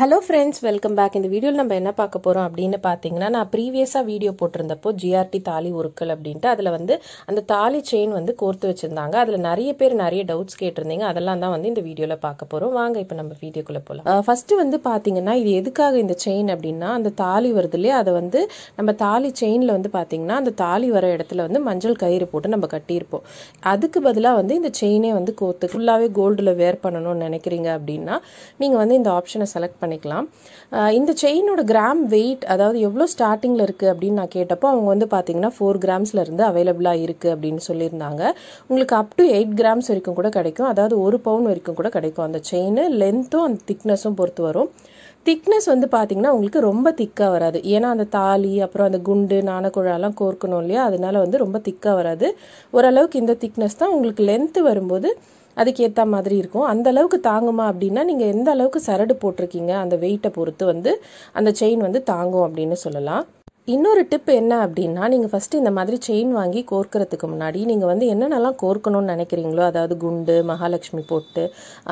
hello friends welcome back இந்த வீடியோவில் நம்ம என்ன பார்க்க போகிறோம் அப்படின்னு பார்த்தீங்கன்னா நான் ப்ரீவியஸாக வீடியோ போட்டிருந்தப்போ ஜிஆர்டி தாலி உருக்கள் அப்படின்ட்டு அதில் வந்து அந்த தாலி செயின் வந்து கோர்த்து வச்சுருந்தாங்க அதில் நிறைய பேர் நிறைய டவுட்ஸ் கேட்டிருந்தீங்க அதெல்லாம் தான் வந்து இந்த வீடியோவில் பார்க்க போகிறோம் வாங்க இப்போ நம்ம வீடியோக்குள்ளே போகலாம் ஃபஸ்ட்டு வந்து பார்த்தீங்கன்னா இது எதுக்காக இந்த செயின் அப்படின்னா அந்த தாலி வருது இல்லையா அதை வந்து நம்ம தாலி செயினில் வந்து பார்த்தீங்கன்னா அந்த தாலி வர இடத்துல வந்து மஞ்சள் கயிறு போட்டு நம்ம கட்டியிருப்போம் அதுக்கு பதிலாக வந்து இந்த செயினே வந்து கோர்த்து ஃபுல்லாகவே கோல்டில் வேர் பண்ணணும்னு நினைக்கிறீங்க அப்படின்னா நீங்கள் வந்து இந்த ஆப்ஷனை செலக்ட் பண்ணி பண்ணிக்கலாம் இந்த செயினோட கிராம் வெயிட் அதாவது எவ்வளோ ஸ்டார்டிங்கில் இருக்குது அப்படின்னு நான் கேட்டப்போ அவங்க வந்து பார்த்தீங்கன்னா ஃபோர் கிராம்ஸ்லேருந்து அவைலபிளாக இருக்குது அப்படின்னு சொல்லியிருந்தாங்க உங்களுக்கு அப் டு எயிட் கிராம்ஸ் வரைக்கும் கூட கிடைக்கும் அதாவது ஒரு பவுன் வரைக்கும் கூட கிடைக்கும் அந்த செயின் லென்த்தும் அந்த திக்னஸும் பொறுத்து வரும் திக்னஸ் வந்து பார்த்தீங்கன்னா உங்களுக்கு ரொம்ப திக்காக வராது ஏன்னா அந்த தாலி அப்புறம் அந்த குண்டு நாணக்குழாலாம் கோர்க்கணும் இல்லையா அதனால வந்து ரொம்ப திக்காக வராது ஓரளவுக்கு இந்த திக்னஸ் தான் உங்களுக்கு லென்த்து வரும்போது அதுக்கேற்ற மாதிரி இருக்கும் அந்த அளவுக்கு தாங்குமா அப்படின்னா நீங்கள் எந்த அளவுக்கு சரடு போட்டிருக்கீங்க அந்த வெயிட்டை பொறுத்து வந்து அந்த செயின் வந்து தாங்கும் அப்படின்னு சொல்லலாம் இன்னொரு டிப் என்ன அப்படின்னா நீங்கள் ஃபஸ்ட்டு இந்த மாதிரி செயின் வாங்கி கோர்க்கறதுக்கு முன்னாடி நீங்கள் வந்து என்னென்னலாம் கோர்க்கணும்னு நினைக்கிறீங்களோ அதாவது குண்டு மகாலட்சுமி போட்டு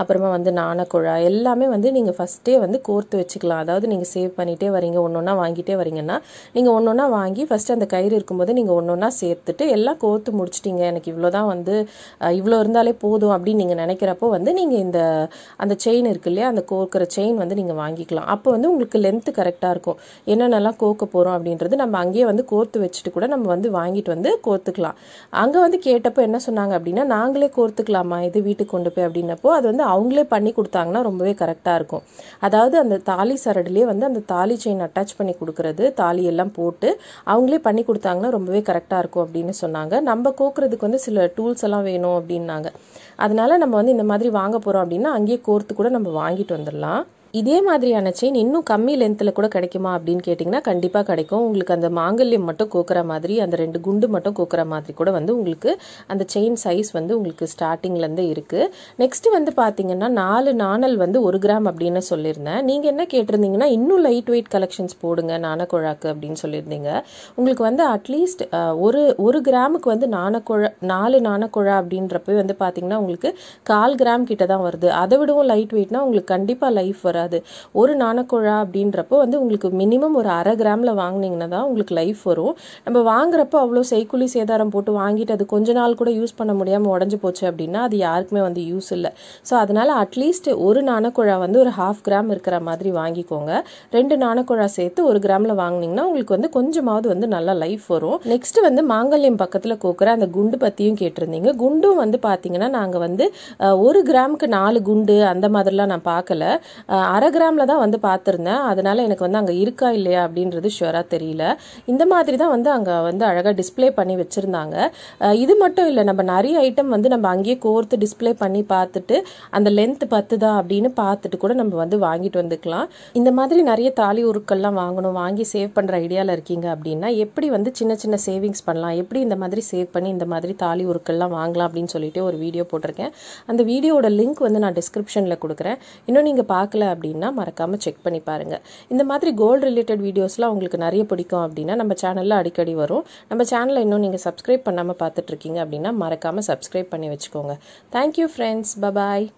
அப்புறமா வந்து நாணக்குழா எல்லாமே வந்து நீங்கள் ஃபஸ்ட்டே வந்து கோர்த்து வச்சுக்கலாம் அதாவது நீங்கள் சேவ் பண்ணிகிட்டே வரீங்க ஒன்று ஒன்றா வாங்கிட்டே வரீங்கன்னா நீங்கள் ஒன்று ஒன்றா வாங்கி ஃபஸ்ட்டு அந்த கயிறு இருக்கும்போது நீங்கள் ஒன்று ஒன்றா சேர்த்துட்டு எல்லாம் கோர்த்து முடிச்சிட்டிங்க எனக்கு இவ்வளோ தான் வந்து இவ்வளோ இருந்தாலே போதும் அப்படின்னு நீங்கள் நினைக்கிறப்போ வந்து நீங்கள் இந்த அந்த செயின் இருக்கு இல்லையா அந்த கோர்க்கிற செயின் வந்து நீங்கள் வாங்கிக்கலாம் அப்போ வந்து உங்களுக்கு லென்த்து கரெக்டாக இருக்கும் என்னென்னலாம் கோர்க்க போகிறோம் அப்படின்ற அப்படிங்கிறது நம்ம அங்கேயே வந்து கோர்த்து வச்சுட்டு கூட நம்ம வந்து வாங்கிட்டு வந்து கோர்த்துக்கலாம் அங்கே வந்து கேட்டப்போ என்ன சொன்னாங்க அப்படின்னா நாங்களே கோர்த்துக்கலாமா இது வீட்டுக்கு கொண்டு போய் அப்படின்னப்போ அது வந்து அவங்களே பண்ணி கொடுத்தாங்கன்னா ரொம்பவே கரெக்டாக இருக்கும் அதாவது அந்த தாலி சரடுலேயே வந்து அந்த தாலி செயின் அட்டாச் பண்ணி கொடுக்குறது தாலி எல்லாம் போட்டு அவங்களே பண்ணி கொடுத்தாங்கன்னா ரொம்பவே கரெக்டாக இருக்கும் அப்படின்னு சொன்னாங்க நம்ம கோக்குறதுக்கு வந்து சில டூல்ஸ் எல்லாம் வேணும் அப்படின்னாங்க அதனால நம்ம வந்து இந்த மாதிரி வாங்க போகிறோம் அப்படின்னா அங்கேயே கோர்த்து கூட நம்ம வாங்கிட்டு வந்துடலாம் இதே மாதிரியான செயின் இன்னும் கம்மி லென்த்தில் கூட கிடைக்குமா அப்படின்னு கேட்டிங்கன்னா கண்டிப்பாக கிடைக்கும் உங்களுக்கு அந்த மாங்கல்யம் மட்டும் கோக்குற மாதிரி அந்த ரெண்டு குண்டு மட்டும் கோக்குற மாதிரி கூட வந்து உங்களுக்கு அந்த செயின் சைஸ் வந்து உங்களுக்கு ஸ்டார்டிங்லேருந்து இருக்குது நெக்ஸ்ட்டு வந்து பார்த்தீங்கன்னா நாலு நாணல் வந்து ஒரு கிராம் அப்படின்னு சொல்லியிருந்தேன் நீங்கள் என்ன கேட்டிருந்தீங்கன்னா இன்னும் லைட் வெயிட் கலெக்ஷன்ஸ் போடுங்க நாணக்குழாக்கு அப்படின்னு சொல்லியிருந்தீங்க உங்களுக்கு வந்து அட்லீஸ்ட் ஒரு ஒரு கிராமுக்கு வந்து நாணக்குழா நாலு நாணக்குழா அப்படின்றப்ப வந்து பார்த்தீங்கன்னா உங்களுக்கு கால் கிராம் கிட்ட தான் வருது அதை விடவும் லைட் வெயிட்னா உங்களுக்கு கண்டிப்பாக லைஃப் வராது கிடையாது ஒரு நாணக்குழா அப்படின்றப்போ வந்து உங்களுக்கு மினிமம் ஒரு அரை கிராமில் வாங்கினீங்கன்னா தான் உங்களுக்கு லைஃப் வரும் நம்ம வாங்குறப்போ அவ்வளோ செய்குலி சேதாரம் போட்டு வாங்கிட்டு அது கொஞ்ச நாள் கூட யூஸ் பண்ண முடியாமல் உடஞ்சி போச்சு அப்படின்னா அது யாருக்குமே வந்து யூஸ் இல்லை ஸோ அதனால் அட்லீஸ்ட் ஒரு நாணக்குழா வந்து ஒரு ஹாஃப் கிராம் இருக்கிற மாதிரி வாங்கிக்கோங்க ரெண்டு நாணக்குழா சேர்த்து ஒரு கிராமில் வாங்கினீங்கன்னா உங்களுக்கு வந்து கொஞ்சமாவது வந்து நல்லா லைஃப் வரும் நெக்ஸ்ட் வந்து மாங்கல்யம் பக்கத்தில் கோக்குற அந்த குண்டு பற்றியும் கேட்டிருந்தீங்க குண்டும் வந்து பார்த்தீங்கன்னா நாங்கள் வந்து ஒரு கிராமுக்கு நாலு குண்டு அந்த மாதிரிலாம் நான் பார்க்கல நான் அரை கிராமில் தான் வந்து பார்த்துருந்தேன் அதனால் எனக்கு வந்து அங்கே இருக்கா இல்லையா அப்படின்றது ஷுவராக தெரியல இந்த மாதிரி தான் வந்து அங்கே வந்து அழகாக டிஸ்பிளே பண்ணி வச்சுருந்தாங்க இது மட்டும் இல்லை நம்ம நிறைய ஐட்டம் வந்து நம்ம அங்கேயே கோர்த்து டிஸ்பிளே பண்ணி பார்த்துட்டு அந்த லென்த் பத்துதா அப்படின்னு பார்த்துட்டு கூட நம்ம வந்து வாங்கிட்டு வந்துக்கலாம் இந்த மாதிரி நிறைய தாலி உருக்கள்லாம் வாங்கணும் வாங்கி சேவ் பண்ணுற ஐடியாவில் இருக்கீங்க அப்படின்னா எப்படி வந்து சின்ன சின்ன சேவிங்ஸ் பண்ணலாம் எப்படி இந்த மாதிரி சேவ் பண்ணி இந்த மாதிரி தாலி உருக்கள்லாம் வாங்கலாம் அப்படின்னு சொல்லிட்டு ஒரு வீடியோ போட்டிருக்கேன் அந்த வீடியோட லிங்க் வந்து நான் டிஸ்கிரிப்ஷனில் கொடுக்குறேன் இன்னும் நீங்கள் பார்க்கல அப்படின்னா மறக்காமல் செக் பண்ணி பாருங்கள் இந்த மாதிரி கோல்டு ரிலேட்டட் வீடியோஸ்லாம் உங்களுக்கு நிறைய பிடிக்கும் அப்படின்னா நம்ம சேனலில் அடிக்கடி வரும் நம்ம சேனலை இன்னும் நீங்கள் சப்ஸ்கிரைப் பண்ணாமல் பார்த்துட்ருக்கீங்க அப்படின்னா மறக்காமல் சப்ஸ்கிரைப் பண்ணி வச்சுக்கோங்க தேங்க்யூ ஃப்ரெண்ட்ஸ் பபாய்